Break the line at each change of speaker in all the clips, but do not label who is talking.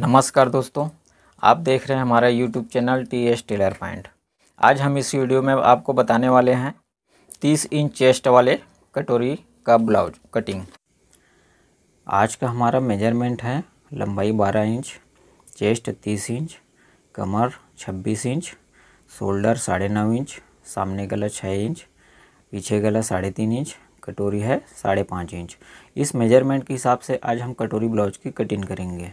नमस्कार दोस्तों आप देख रहे हैं हमारा YouTube channel T S tailor point आज हम इस वीडियो में आपको बताने वाले हैं 30 इंच चेस्ट वाले कटोरी का ब्लाउज कटिंग आज का हमारा मेजरमेंट है लंबाई 12 इंच चेस्ट 30 इंच कमर 26 इंच शोल्डर साढ़े नौ इंच सामने गला छः इंच पीछे गला साढ़े तीन इंच कटोरी है साढ़े पाँच इंच इस मेजरमेंट के हिसाब से आज हम कटोरी ब्लाउज की कटिंग करेंगे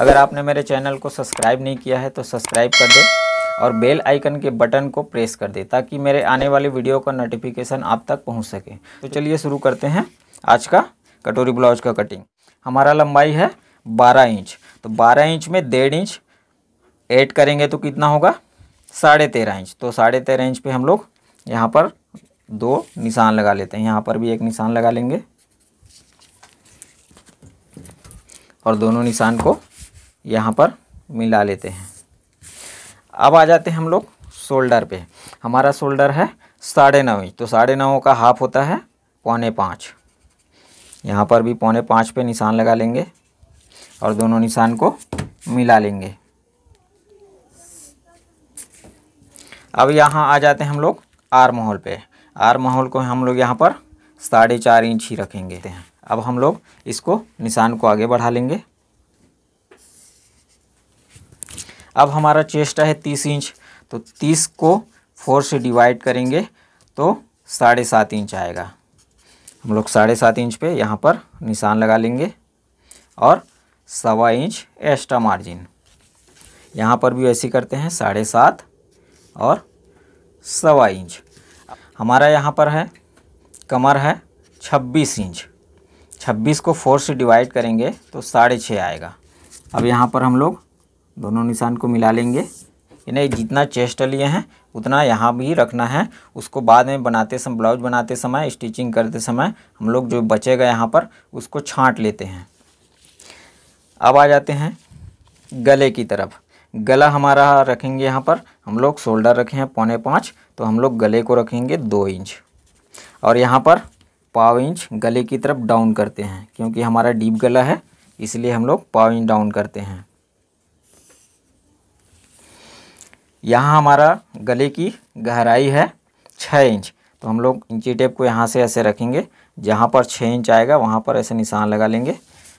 अगर आपने मेरे चैनल को सब्सक्राइब नहीं किया है तो सब्सक्राइब कर दें और बेल आइकन के बटन को प्रेस कर दें ताकि मेरे आने वाले वीडियो का नोटिफिकेशन आप तक पहुंच सके तो चलिए शुरू करते हैं आज का कटोरी ब्लाउज का कटिंग हमारा लंबाई है 12 इंच तो 12 इंच में डेढ़ इंच ऐड करेंगे तो कितना होगा साढ़े तेरह इंच तो साढ़े तेरह इंच पे हम लोग यहाँ पर दो निशान लगा लेते हैं यहाँ पर भी एक निशान लगा लेंगे और दोनों निशान को यहाँ पर मिला लेते हैं अब आ जाते हैं हम लोग शोल्डर पे हमारा शोल्डर है साढ़े नौ इंच तो साढ़े नौ का हाफ होता है पौने पाँच यहाँ पर भी पौने पाँच पे निशान लगा लेंगे और दोनों निशान को मिला लेंगे अब यहाँ आ जाते हैं हम लोग आर माहौल पे आर माहौल को हम लोग यहाँ पर साढ़े चार इंच ही रखेंगे अब हम लोग इसको निशान को आगे बढ़ा लेंगे अब हमारा चेस्ट है तीस इंच तो तीस को फोर से डिवाइड करेंगे तो साढ़े सात इंच आएगा हम लोग साढ़े सात इंच पे यहाँ पर निशान लगा लेंगे और सवा इंच एक्स्ट्रा मार्जिन यहाँ पर भी वैसे करते हैं साढ़े सात और सवा इंच हमारा यहाँ पर है कमर है छब्बीस इंच छब्बीस को फोर से डिवाइड करेंगे तो साढ़े छः आएगा अब यहाँ पर हम लोग दोनों निशान को मिला लेंगे यानी जितना चेस्ट लिए हैं उतना यहाँ भी रखना है उसको बाद में बनाते समय ब्लाउज बनाते समय स्टिचिंग करते समय हम लोग जो बचेगा यहाँ पर उसको छाँट लेते हैं अब आ जाते हैं गले की तरफ गला हमारा रखेंगे यहाँ पर हम लोग शोल्डर रखे हैं पौने पाँच तो हम लोग गले को रखेंगे दो इंच और यहाँ पर पाव इंच गले की तरफ डाउन करते हैं क्योंकि हमारा डीप गला है इसलिए हम लोग पाव इंच डाउन करते हैं यहाँ हमारा गले की गहराई है छः इंच तो हम लोग इंची टेप को यहाँ से ऐसे रखेंगे जहाँ पर छः इंच आएगा वहाँ पर ऐसे निशान लगा लेंगे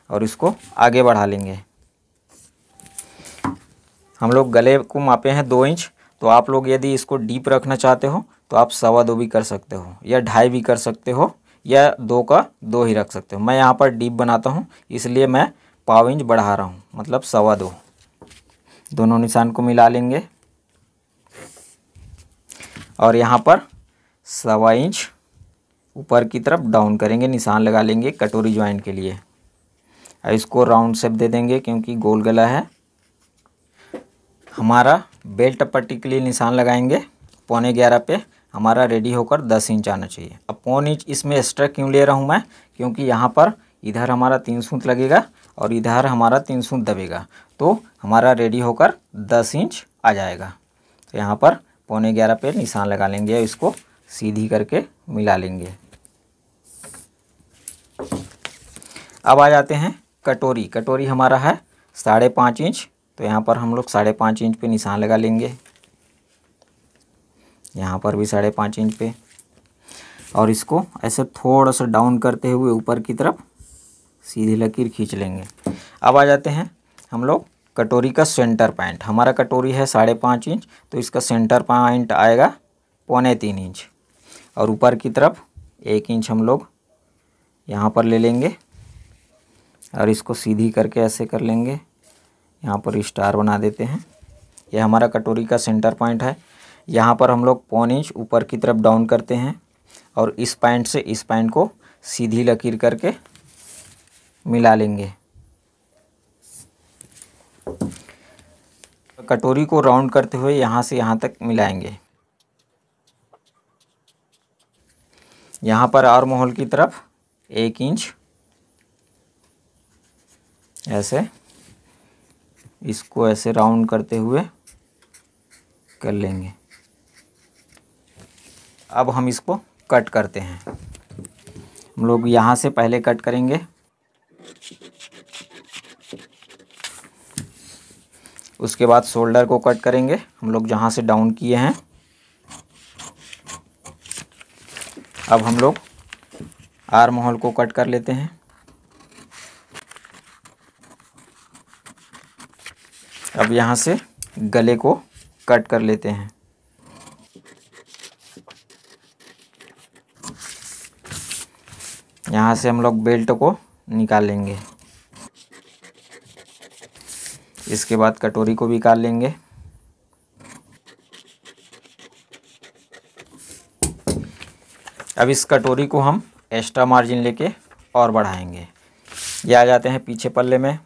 और इसको आगे बढ़ा लेंगे हम लोग गले को मापे हैं दो इंच तो आप लोग यदि इसको डीप रखना चाहते हो तो आप सवा दो भी कर सकते हो या ढाई भी कर सकते हो या दो का दो ही रख सकते हो मैं यहाँ पर डीप बनाता हूँ इसलिए मैं पाव इंच बढ़ा रहा हूँ मतलब सवा दो दोनों निशान को मिला लेंगे और यहाँ पर सवा इंच ऊपर की तरफ डाउन करेंगे निशान लगा लेंगे कटोरी ज्वाइंट के लिए और इसको राउंड शेप दे देंगे क्योंकि गोल गला है हमारा बेल्ट पट्टी के लिए निशान लगाएंगे पौने ग्यारह पे हमारा रेडी होकर दस इंच आना चाहिए अब पौन इंच इसमें एक्स्ट्रा क्यों ले रहा हूँ मैं क्योंकि यहाँ पर इधर हमारा तीन सूत लगेगा और इधर हमारा तीन सूत दबेगा तो हमारा रेडी होकर दस इंच आ जाएगा तो यहाँ पर पौने ग्यारह पे निशान लगा लेंगे इसको सीधी करके मिला लेंगे अब आ जाते हैं कटोरी कटोरी हमारा है साढ़े पाँच इंच तो यहाँ पर हम लोग साढ़े पाँच इंच पे निशान लगा लेंगे यहाँ पर भी साढ़े पाँच इंच पे और इसको ऐसे थोड़ा सा डाउन करते हुए ऊपर की तरफ सीधी लकीर खींच लेंगे अब आ जाते हैं हम लोग कटोरी का सेंटर पॉइंट हमारा कटोरी है साढ़े पाँच इंच तो इसका सेंटर पॉइंट आएगा पौने तीन इंच और ऊपर की तरफ एक इंच हम लोग यहाँ पर ले लेंगे और इसको सीधी करके ऐसे कर लेंगे यहाँ पर स्टार बना देते हैं यह हमारा कटोरी का सेंटर पॉइंट है यहाँ पर हम लोग पौन इंच ऊपर की तरफ डाउन करते हैं और इस पॉइंट से इस पॉइंट को सीधी लकीर करके मिला लेंगे कटोरी को राउंड करते हुए यहाँ से यहाँ तक मिलाएंगे यहाँ पर और माहौल की तरफ एक इंच ऐसे इसको ऐसे राउंड करते हुए कर लेंगे अब हम इसको कट करते हैं हम लोग यहाँ से पहले कट करेंगे उसके बाद शोल्डर को कट करेंगे हम लोग जहाँ से डाउन किए हैं अब हम लोग आर्म होल को कट कर लेते हैं अब यहाँ से गले को कट कर लेते हैं यहाँ से हम लोग बेल्ट को निकालेंगे इसके बाद कटोरी को भी काट लेंगे अब इस कटोरी को हम एक्स्ट्रा मार्जिन लेके और बढ़ाएंगे ये आ जाते हैं पीछे पल्ले में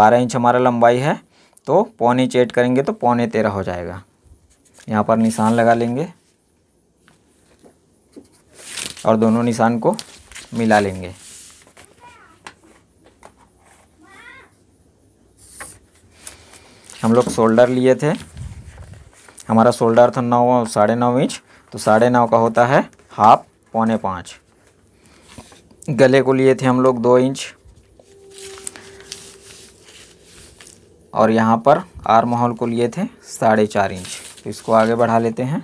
बारह इंच हमारा लंबाई है तो पौने इंच एड करेंगे तो पौने तेरह हो जाएगा यहाँ पर निशान लगा लेंगे और दोनों निशान को मिला लेंगे हम लोग शोल्डर लिए थे हमारा शोल्डर था नौ साढ़े नौ इंच तो साढ़े नौ का होता है हाफ पौने पाँच गले को लिए थे हम लोग दो इंच और यहाँ पर आर माहौल को लिए थे साढ़े चार इंच तो इसको आगे बढ़ा लेते हैं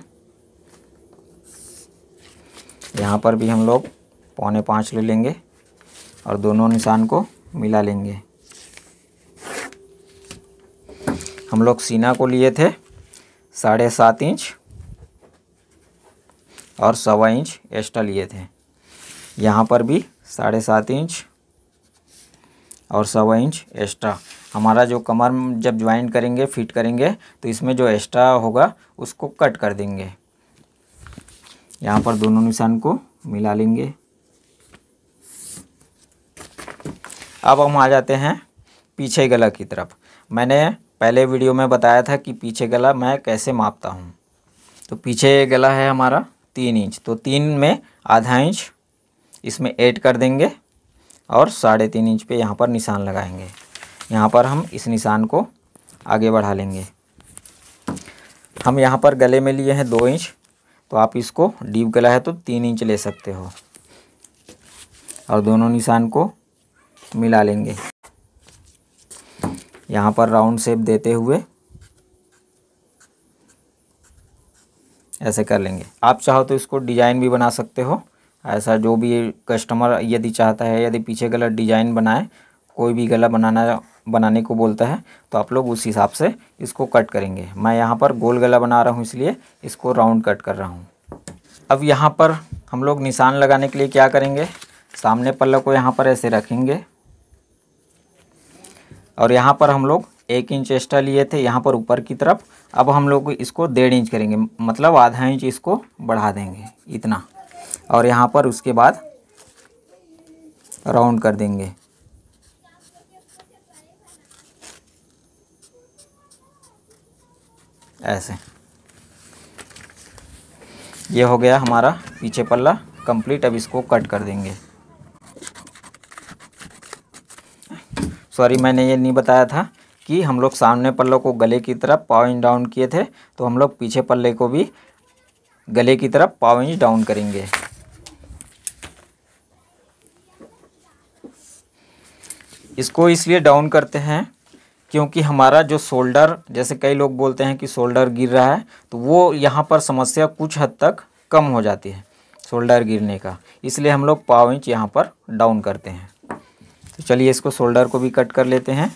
यहाँ पर भी हम लोग पौने पाँच ले लेंगे और दोनों निशान को मिला लेंगे हम लोग सीना को लिए थे साढ़े सात इंच और सवा इंच एक्स्ट्रा लिए थे यहाँ पर भी साढ़े सात इंच और सवा इंच एक्स्ट्रा हमारा जो कमर जब ज्वाइन करेंगे फिट करेंगे तो इसमें जो एक्स्ट्रा होगा उसको कट कर देंगे यहाँ पर दोनों निशान को मिला लेंगे अब हम आ जाते हैं पीछे गला की तरफ मैंने पहले वीडियो में बताया था कि पीछे गला मैं कैसे मापता हूँ तो पीछे गला है हमारा तीन इंच तो तीन में आधा इंच इसमें ऐड कर देंगे और साढ़े तीन इंच पे यहाँ पर निशान लगाएंगे यहाँ पर हम इस निशान को आगे बढ़ा लेंगे हम यहाँ पर गले में लिए हैं दो इंच तो आप इसको डीप गला है तो तीन इंच ले सकते हो और दोनों निशान को मिला लेंगे यहाँ पर राउंड शेप देते हुए ऐसे कर लेंगे आप चाहो तो इसको डिजाइन भी बना सकते हो ऐसा जो भी कस्टमर यदि चाहता है यदि पीछे गला डिजाइन बनाए कोई भी गला बनाना बनाने को बोलता है तो आप लोग उस हिसाब से इसको कट करेंगे मैं यहाँ पर गोल गला बना रहा हूँ इसलिए इसको राउंड कट कर रहा हूँ अब यहाँ पर हम लोग निशान लगाने के लिए क्या करेंगे सामने पल्ला को यहाँ पर ऐसे रखेंगे और यहाँ पर हम लोग एक इंच एक्स्ट्रा लिए थे यहाँ पर ऊपर की तरफ अब हम लोग इसको डेढ़ इंच करेंगे मतलब आधा इंच इसको बढ़ा देंगे इतना और यहाँ पर उसके बाद राउंड कर देंगे ऐसे ये हो गया हमारा पीछे पल्ला कंप्लीट अब इसको कट कर देंगे सॉरी मैंने ये नहीं बताया था कि हम लोग सामने पल्लों को गले की तरफ पाव इंच डाउन किए थे तो हम लोग पीछे पल्ले को भी गले की तरफ पाव इंच डाउन करेंगे इसको इसलिए डाउन करते हैं क्योंकि हमारा जो शोल्डर जैसे कई लोग बोलते हैं कि शोल्डर गिर रहा है तो वो यहाँ पर समस्या कुछ हद तक कम हो जाती है शोल्डर गिरने का इसलिए हम लोग पाव इंच यहाँ पर डाउन करते हैं तो चलिए इसको शोल्डर को भी कट कर लेते हैं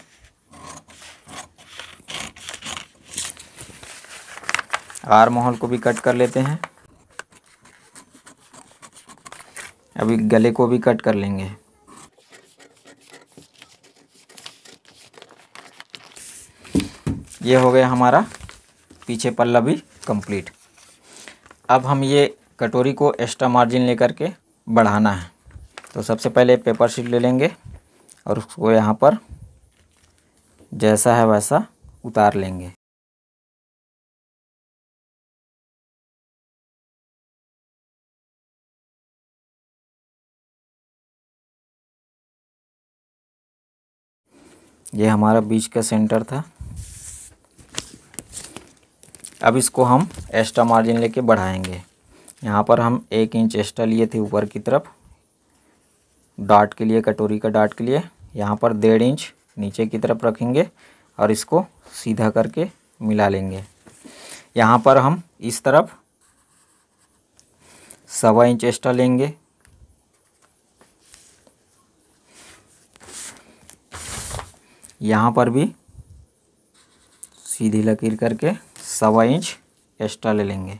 आर मोहल को भी कट कर लेते हैं अभी गले को भी कट कर लेंगे ये हो गया हमारा पीछे पल्ला भी कंप्लीट अब हम ये कटोरी को एक्स्ट्रा मार्जिन लेकर के बढ़ाना है तो सबसे पहले पेपर शीट ले लेंगे और उसको यहाँ पर जैसा है वैसा उतार लेंगे ये हमारा बीच का सेंटर था अब इसको हम एक्स्ट्रा मार्जिन लेके बढ़ाएंगे यहाँ पर हम एक इंच एक्स्ट्रा लिए थे ऊपर की तरफ डाट के लिए कटोरी का डाट के लिए यहाँ पर डेढ़ इंच नीचे की तरफ रखेंगे और इसको सीधा करके मिला लेंगे यहाँ पर हम इस तरफ सवा इंच एक्स्ट्रा लेंगे यहाँ पर भी सीधी लकीर करके सवा इंच एक्स्ट्रा ले लेंगे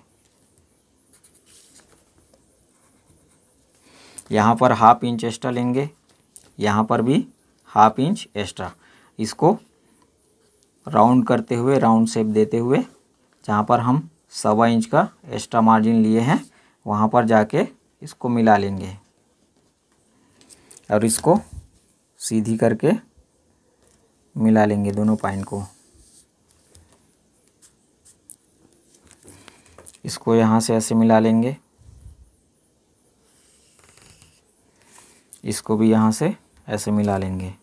यहाँ पर हाफ इंच एक्स्ट्रा लेंगे यहाँ पर भी हाफ इंच एक्स्ट्रा इसको राउंड करते हुए राउंड शेप देते हुए जहाँ पर हम सवा इंच का एक्स्ट्रा मार्जिन लिए हैं वहाँ पर जाके इसको मिला लेंगे और इसको सीधी करके मिला लेंगे दोनों पाइन को इसको यहाँ से ऐसे मिला लेंगे इसको भी यहाँ से ऐसे मिला लेंगे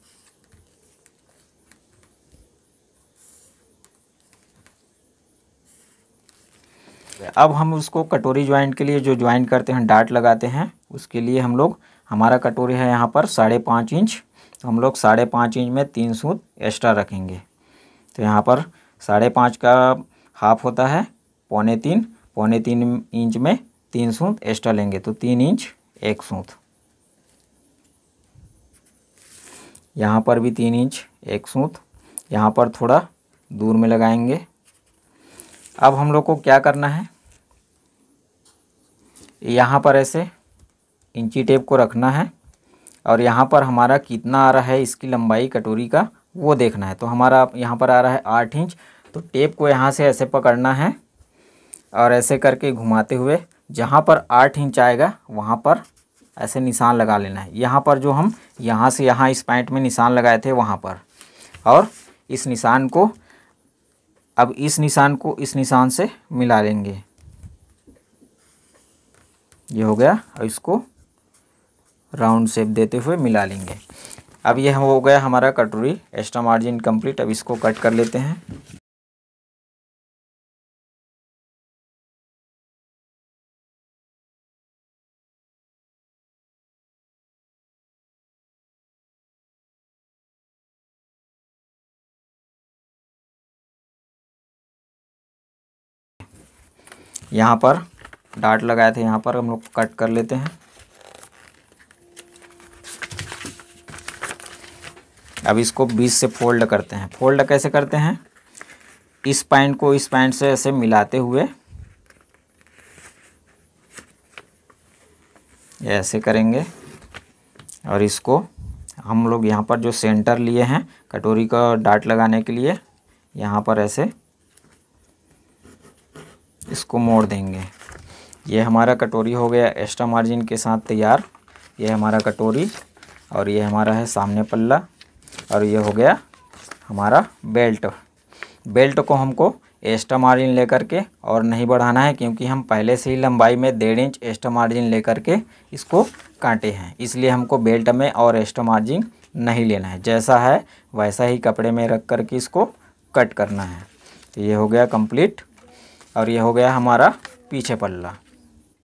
अब हम उसको कटोरी ज्वाइंट के लिए जो ज्वाइंट करते हैं डाट लगाते हैं उसके लिए हम लोग हमारा कटोरी है यहाँ पर साढ़े पाँच इंच तो हम लोग साढ़े पाँच इंच में तीन सूत एक्स्ट्रा रखेंगे तो यहाँ पर साढ़े पाँच का हाफ होता है पौने तीन पौने तीन इंच में तीन सूत एक्स्ट्रा लेंगे तो तीन इंच एक सूत यहाँ पर भी तीन इंच एक सूत यहाँ पर थोड़ा दूर में लगाएंगे अब हम लोग को क्या करना है यहाँ पर ऐसे इंची टेप को रखना है और यहाँ पर हमारा कितना आ रहा है इसकी लंबाई कटोरी का वो देखना है तो हमारा यहाँ पर आ रहा है आठ इंच तो टेप को यहाँ से ऐसे पकड़ना है और ऐसे करके घुमाते हुए जहाँ पर आठ इंच आएगा वहाँ पर ऐसे निशान लगा लेना है यहाँ पर जो हम यहाँ से यहाँ इस पॉइंट में निशान लगाए थे वहाँ पर और इस निशान को अब इस निशान को इस निशान से मिला लेंगे ये हो गया और इसको राउंड शेप देते हुए मिला लेंगे अब यह हो गया हमारा कटोरी एक्स्ट्रा मार्जिन कंप्लीट अब इसको कट कर लेते हैं यहाँ पर डाट लगाए थे यहाँ पर हम लोग कट कर लेते हैं अब इसको बीच से फोल्ड करते हैं फोल्ड कैसे करते हैं इस पैंट को इस पैंट से ऐसे मिलाते हुए ऐसे करेंगे और इसको हम लोग यहाँ पर जो सेंटर लिए हैं कटोरी का डाट लगाने के लिए यहाँ पर ऐसे इसको मोड़ देंगे ये हमारा कटोरी हो गया एक्स्ट्रा मार्जिन के साथ तैयार ये हमारा कटोरी और ये हमारा है सामने पल्ला और ये हो गया हमारा बेल्ट बेल्ट को हमको एक्स्ट्रा मार्जिन लेकर के और नहीं बढ़ाना है क्योंकि हम पहले से ही लंबाई में डेढ़ इंच एक्स्ट्रा मार्जिन लेकर के इसको काटे हैं इसलिए हमको बेल्ट में और एक्स्ट्रा मार्जिन नहीं लेना है जैसा है वैसा ही कपड़े में रख कर के इसको कट करना है तो ये हो गया कंप्लीट और ये हो गया हमारा पीछे पल्ला